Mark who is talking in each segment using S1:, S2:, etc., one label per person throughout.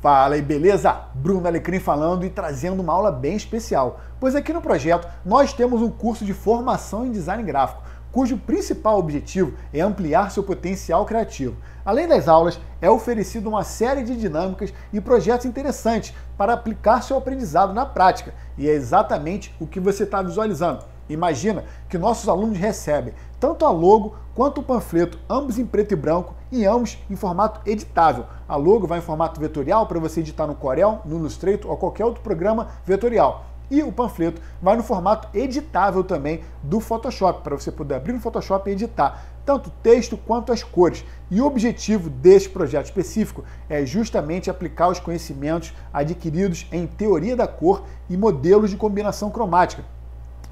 S1: Fala aí, beleza? Bruno Alecrim falando e trazendo uma aula bem especial, pois aqui no projeto nós temos um curso de formação em design gráfico, cujo principal objetivo é ampliar seu potencial criativo. Além das aulas, é oferecido uma série de dinâmicas e projetos interessantes para aplicar seu aprendizado na prática, e é exatamente o que você está visualizando. Imagina que nossos alunos recebem tanto a logo quanto o panfleto, ambos em preto e branco, e ambos em formato editável. A logo vai em formato vetorial para você editar no Corel, no Illustrator ou qualquer outro programa vetorial. E o panfleto vai no formato editável também do Photoshop, para você poder abrir no Photoshop e editar tanto texto quanto as cores. E o objetivo deste projeto específico é justamente aplicar os conhecimentos adquiridos em teoria da cor e modelos de combinação cromática.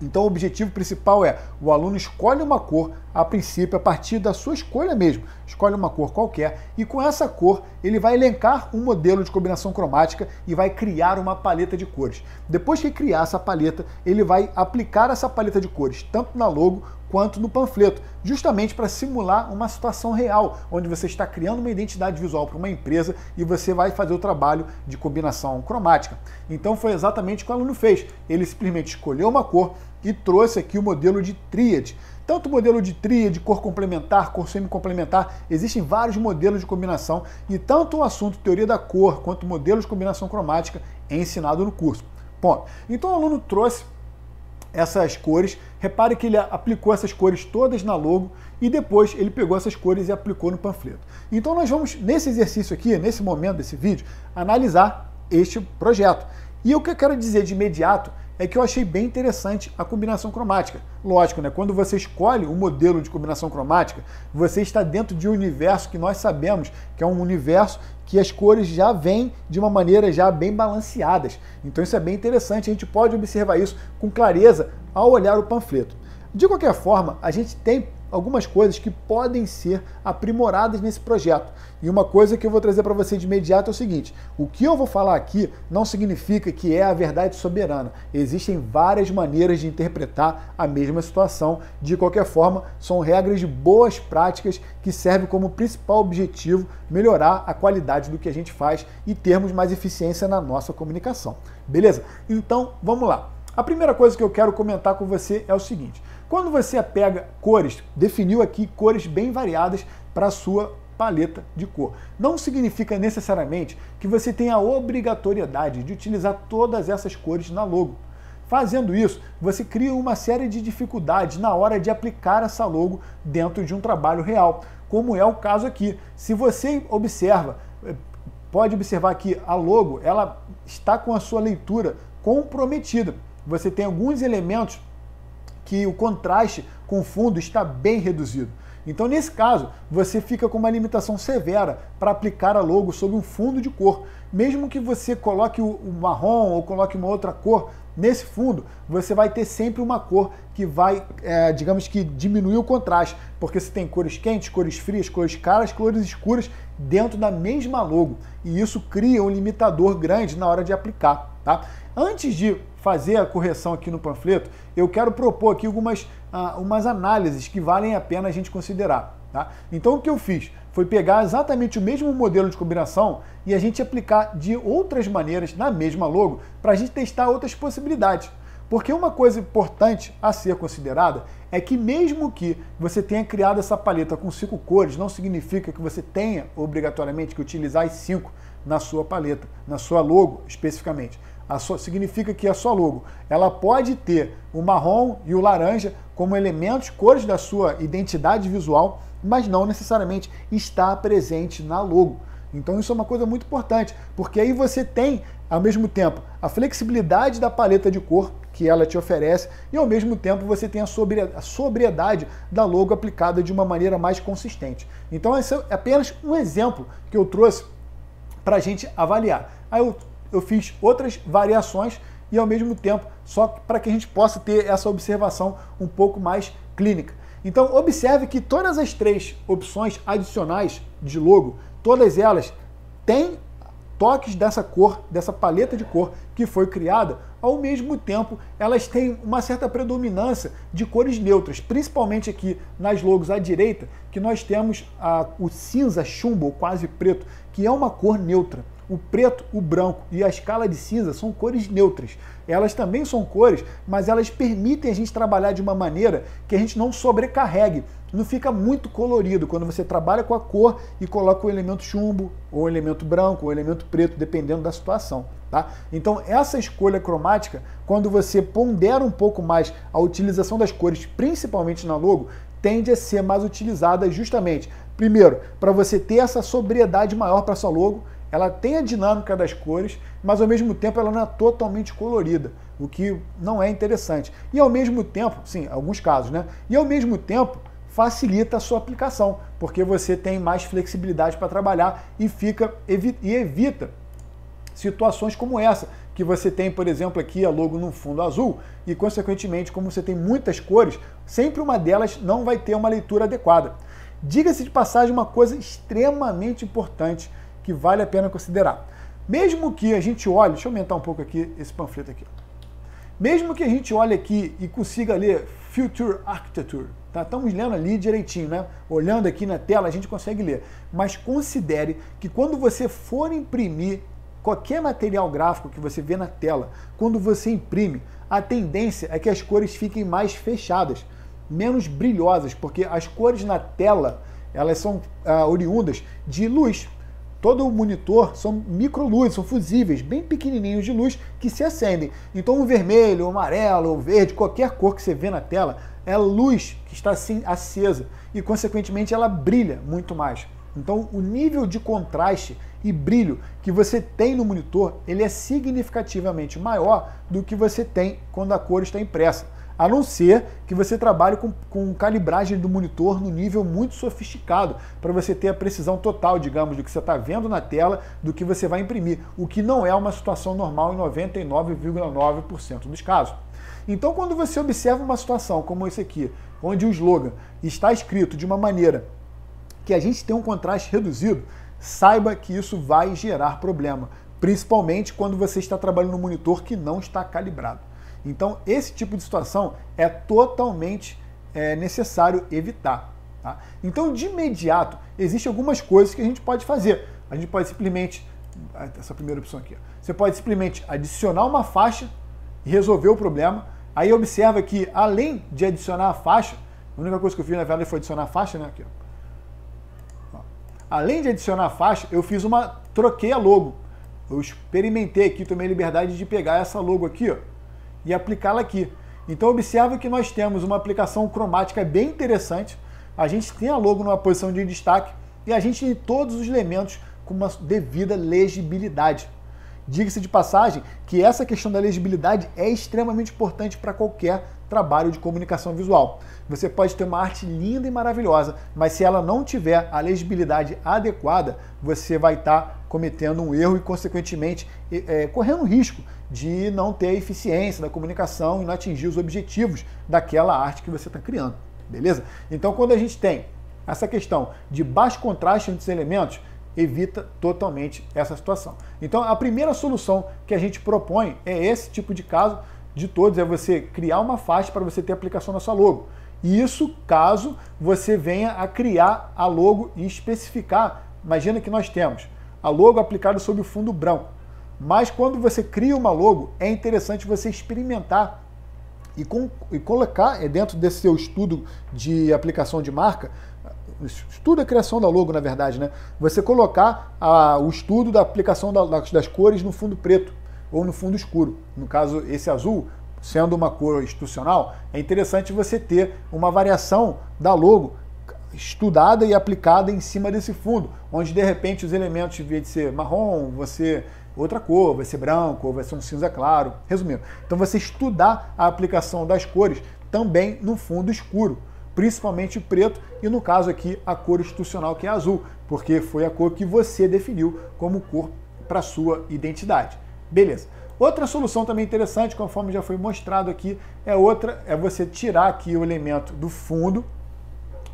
S1: Então, o objetivo principal é o aluno escolhe uma cor a princípio a partir da sua escolha mesmo. Escolhe uma cor qualquer e com essa cor ele vai elencar um modelo de combinação cromática e vai criar uma paleta de cores. Depois que criar essa paleta, ele vai aplicar essa paleta de cores tanto na logo quanto no panfleto, justamente para simular uma situação real, onde você está criando uma identidade visual para uma empresa e você vai fazer o trabalho de combinação cromática. Então foi exatamente o que o aluno fez. Ele simplesmente escolheu uma cor e trouxe aqui o modelo de tríade. Tanto modelo de tria de cor complementar, cor semi-complementar, existem vários modelos de combinação e tanto o assunto teoria da cor quanto modelos modelo de combinação cromática é ensinado no curso. Ponto. Então o aluno trouxe essas cores. Repare que ele aplicou essas cores todas na logo e depois ele pegou essas cores e aplicou no panfleto. Então nós vamos, nesse exercício aqui, nesse momento desse vídeo, analisar este projeto. E o que eu quero dizer de imediato é que eu achei bem interessante a combinação cromática. Lógico, né? Quando você escolhe um modelo de combinação cromática, você está dentro de um universo que nós sabemos que é um universo que as cores já vêm de uma maneira já bem balanceadas. Então isso é bem interessante, a gente pode observar isso com clareza ao olhar o panfleto. De qualquer forma, a gente tem algumas coisas que podem ser aprimoradas nesse projeto. E uma coisa que eu vou trazer para você de imediato é o seguinte: o que eu vou falar aqui não significa que é a verdade soberana. Existem várias maneiras de interpretar a mesma situação. De qualquer forma, são regras de boas práticas que servem como principal objetivo melhorar a qualidade do que a gente faz e termos mais eficiência na nossa comunicação. Beleza? Então, vamos lá. A primeira coisa que eu quero comentar com você é o seguinte: quando você pega cores, definiu aqui cores bem variadas para sua paleta de cor. Não significa necessariamente que você tenha a obrigatoriedade de utilizar todas essas cores na logo. Fazendo isso, você cria uma série de dificuldades na hora de aplicar essa logo dentro de um trabalho real, como é o caso aqui. Se você observa, eh, pode observar que a logo ela está com a sua leitura comprometida. Você tem alguns elementos que o contraste com o fundo está bem reduzido. Então, nesse caso, você fica com uma limitação severa para aplicar a logo sobre um fundo de cor. Mesmo que você coloque o marrom ou coloque uma outra cor nesse fundo, você vai ter sempre uma cor que vai, é, digamos que, diminuir o contraste, porque você tem cores quentes, cores frias, cores caras, cores escuras dentro da mesma logo. E isso cria um limitador grande na hora de aplicar. Tá? Antes de fazer a correção aqui no panfleto, eu quero propor aqui algumas uh, umas análises que valem a pena a gente considerar. Tá? Então o que eu fiz foi pegar exatamente o mesmo modelo de combinação e a gente aplicar de outras maneiras na mesma logo para a gente testar outras possibilidades. Porque uma coisa importante a ser considerada é que mesmo que você tenha criado essa paleta com cinco cores, não significa que você tenha obrigatoriamente que utilizar as cinco na sua paleta, na sua logo especificamente sua, significa que é a sua logo ela pode ter o marrom e o laranja como elementos, cores da sua identidade visual, mas não necessariamente está presente na logo. Então isso é uma coisa muito importante, porque aí você tem, ao mesmo tempo, a flexibilidade da paleta de cor que ela te oferece e ao mesmo tempo você tem a, a sobriedade da logo aplicada de uma maneira mais consistente. Então esse é apenas um exemplo que eu trouxe para a gente avaliar. Aí eu eu fiz outras variações e ao mesmo tempo, só para que a gente possa ter essa observação um pouco mais clínica. Então, observe que todas as três opções adicionais de logo, todas elas têm toques dessa cor, dessa paleta de cor que foi criada, ao mesmo tempo elas têm uma certa predominância de cores neutras, principalmente aqui nas logos à direita, que nós temos a, o cinza chumbo, quase preto, que é uma cor neutra o preto, o branco e a escala de cinza são cores neutras. Elas também são cores, mas elas permitem a gente trabalhar de uma maneira que a gente não sobrecarregue. Não fica muito colorido quando você trabalha com a cor e coloca o elemento chumbo, ou o elemento branco, ou o elemento preto, dependendo da situação. Tá? Então, essa escolha cromática, quando você pondera um pouco mais a utilização das cores, principalmente na logo, tende a ser mais utilizada justamente, primeiro, para você ter essa sobriedade maior para sua logo ela tem a dinâmica das cores, mas ao mesmo tempo ela não é totalmente colorida, o que não é interessante. E ao mesmo tempo, sim, alguns casos, né? E ao mesmo tempo facilita a sua aplicação, porque você tem mais flexibilidade para trabalhar e fica evi e evita situações como essa, que você tem, por exemplo, aqui a logo no fundo azul e, consequentemente, como você tem muitas cores, sempre uma delas não vai ter uma leitura adequada. Diga-se de passagem uma coisa extremamente importante que vale a pena considerar. Mesmo que a gente olhe, deixa eu aumentar um pouco aqui esse panfleto aqui. Mesmo que a gente olhe aqui e consiga ler Future Architecture, tá? estamos lendo ali direitinho, né? olhando aqui na tela a gente consegue ler, mas considere que quando você for imprimir qualquer material gráfico que você vê na tela, quando você imprime, a tendência é que as cores fiquem mais fechadas, menos brilhosas, porque as cores na tela elas são ah, oriundas de luz, Todo o monitor são microluzes, são fusíveis, bem pequenininhos de luz que se acendem. Então o vermelho, o amarelo, o verde, qualquer cor que você vê na tela, é luz que está assim acesa e consequentemente ela brilha muito mais. Então o nível de contraste e brilho que você tem no monitor, ele é significativamente maior do que você tem quando a cor está impressa a não ser que você trabalhe com, com calibragem do monitor no nível muito sofisticado, para você ter a precisão total, digamos, do que você está vendo na tela, do que você vai imprimir, o que não é uma situação normal em 99,9% dos casos. Então, quando você observa uma situação como esse aqui, onde o slogan está escrito de uma maneira que a gente tem um contraste reduzido, saiba que isso vai gerar problema, principalmente quando você está trabalhando no monitor que não está calibrado. Então, esse tipo de situação é totalmente é, necessário evitar. Tá? Então, de imediato, existem algumas coisas que a gente pode fazer. A gente pode simplesmente, ah, essa primeira opção aqui, você pode simplesmente adicionar uma faixa e resolver o problema. Aí observa que, além de adicionar a faixa, a única coisa que eu fiz na verdade foi adicionar a faixa, né? Aqui, ó. Além de adicionar a faixa, eu fiz uma, troquei a logo. Eu experimentei aqui, tomei liberdade de pegar essa logo aqui, ó e aplicá-la aqui. Então observe que nós temos uma aplicação cromática bem interessante, a gente tem a logo numa posição de destaque e a gente tem todos os elementos com uma devida legibilidade. Diga-se de passagem que essa questão da legibilidade é extremamente importante para qualquer trabalho de comunicação visual. Você pode ter uma arte linda e maravilhosa, mas se ela não tiver a legibilidade adequada, você vai estar tá cometendo um erro e, consequentemente, é, correndo o risco de não ter eficiência da comunicação e não atingir os objetivos daquela arte que você está criando. Beleza? Então, quando a gente tem essa questão de baixo contraste entre os elementos, evita totalmente essa situação. Então, a primeira solução que a gente propõe é esse tipo de caso de todos é você criar uma faixa para você ter aplicação na sua logo. Isso caso você venha a criar a logo e especificar. Imagina que nós temos a logo aplicada sobre o fundo branco. Mas quando você cria uma logo, é interessante você experimentar e, com, e colocar é, dentro desse seu estudo de aplicação de marca, estudo a criação da logo, na verdade, né? Você colocar a, ah, o estudo da aplicação da, das cores no fundo preto ou no fundo escuro. No caso, esse azul, sendo uma cor institucional, é interessante você ter uma variação da logo estudada e aplicada em cima desse fundo, onde de repente os elementos, em vez de ser marrom, você outra cor, vai ser branco, vai ser um cinza claro. Resumindo, então você estudar a aplicação das cores também no fundo escuro, principalmente preto e no caso aqui a cor institucional que é azul, porque foi a cor que você definiu como cor para sua identidade. Beleza. Outra solução também interessante, conforme já foi mostrado aqui, é outra é você tirar aqui o elemento do fundo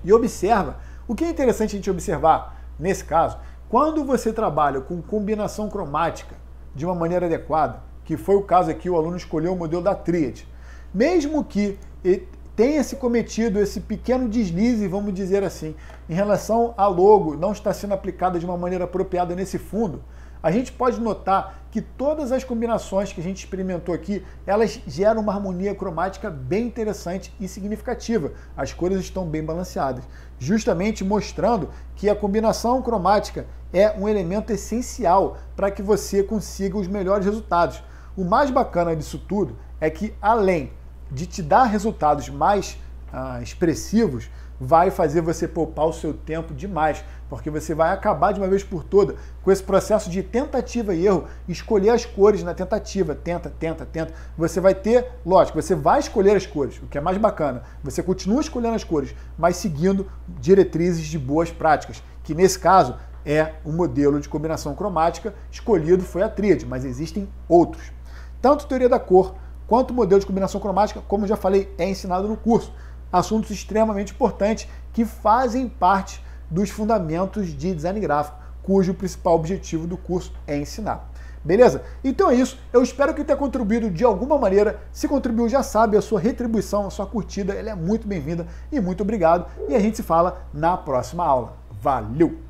S1: e observa. O que é interessante a gente observar nesse caso, quando você trabalha com combinação cromática de uma maneira adequada, que foi o caso aqui, o aluno escolheu o modelo da tríade, mesmo que tenha se cometido esse pequeno deslize, vamos dizer assim, em relação ao logo não está sendo aplicada de uma maneira apropriada nesse fundo, a gente pode notar que todas as combinações que a gente experimentou aqui, elas geram uma harmonia cromática bem interessante e significativa. As cores estão bem balanceadas, justamente mostrando que a combinação cromática é um elemento essencial para que você consiga os melhores resultados. O mais bacana disso tudo é que além de te dar resultados mais ah, expressivos, vai fazer você poupar o seu tempo demais, porque você vai acabar de uma vez por toda com esse processo de tentativa e erro, escolher as cores na tentativa, tenta, tenta, tenta. Você vai ter, lógico, você vai escolher as cores, o que é mais bacana. Você continua escolhendo as cores, mas seguindo diretrizes de boas práticas, que nesse caso é o um modelo de combinação cromática escolhido foi a tríade, mas existem outros. Tanto teoria da cor quanto modelo de combinação cromática, como já falei, é ensinado no curso assuntos extremamente importantes que fazem parte dos fundamentos de design gráfico, cujo principal objetivo do curso é ensinar. Beleza? Então é isso. Eu espero que tenha contribuído de alguma maneira. Se contribuiu, já sabe, a sua retribuição, a sua curtida, ela é muito bem-vinda e muito obrigado. E a gente se fala na próxima aula. Valeu!